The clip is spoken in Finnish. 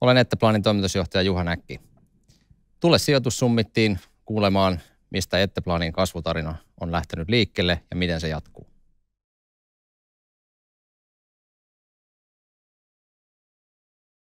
Olen Etteplanin toimitusjohtaja Juha Näkki. Tule sijoitussummittiin kuulemaan, mistä Etteplanin kasvutarina on lähtenyt liikkeelle ja miten se jatkuu.